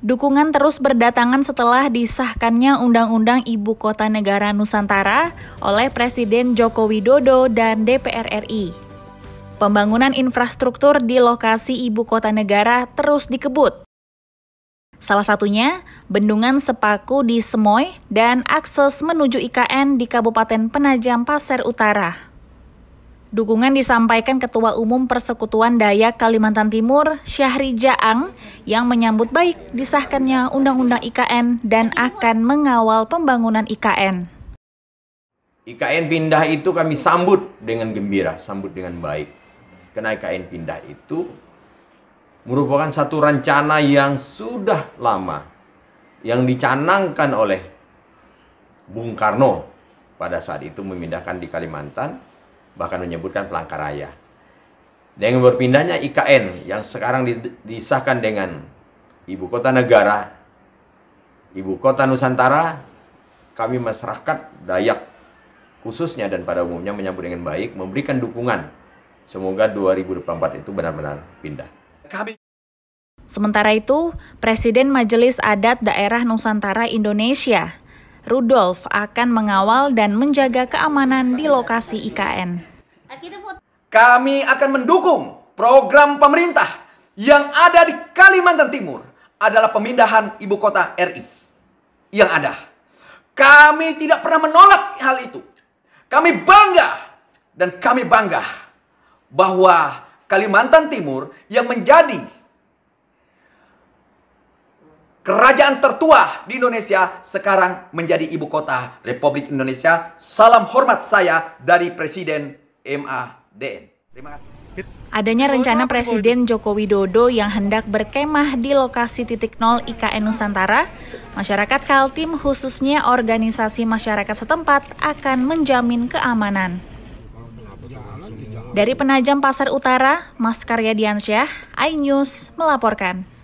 Dukungan terus berdatangan setelah disahkannya Undang-Undang Ibu Kota Negara Nusantara oleh Presiden Joko Widodo dan DPR RI. Pembangunan infrastruktur di lokasi ibu kota negara terus dikebut. Salah satunya, bendungan Sepaku di Semoy dan akses menuju IKN di Kabupaten Penajam Pasir Utara. Dukungan disampaikan Ketua Umum Persekutuan Dayak Kalimantan Timur, Syahri Jaang, yang menyambut baik disahkannya Undang-Undang IKN dan akan mengawal pembangunan IKN. IKN pindah itu kami sambut dengan gembira, sambut dengan baik. Karena IKN pindah itu merupakan satu rencana yang sudah lama, yang dicanangkan oleh Bung Karno pada saat itu memindahkan di Kalimantan, bahkan menyebutkan raya Dengan berpindahnya IKN yang sekarang disahkan dengan ibu kota negara, ibu kota Nusantara, kami masyarakat Dayak khususnya dan pada umumnya menyambut dengan baik, memberikan dukungan. Semoga 2024 itu benar-benar pindah. Kami Sementara itu, Presiden Majelis Adat Daerah Nusantara Indonesia, Rudolf akan mengawal dan menjaga keamanan di lokasi IKN. Kami akan mendukung program pemerintah yang ada di Kalimantan Timur adalah pemindahan ibu kota RI yang ada. Kami tidak pernah menolak hal itu. Kami bangga dan kami bangga bahwa Kalimantan Timur yang menjadi kerajaan tertua di Indonesia sekarang menjadi ibu kota Republik Indonesia. Salam hormat saya dari Presiden MA DN. Terima kasih. Adanya rencana Presiden Joko Widodo yang hendak berkemah di lokasi titik nol IKN Nusantara, masyarakat Kaltim khususnya organisasi masyarakat setempat akan menjamin keamanan. Dari Penajam Pasar Utara, Mas Karya Diansyah, iNews melaporkan.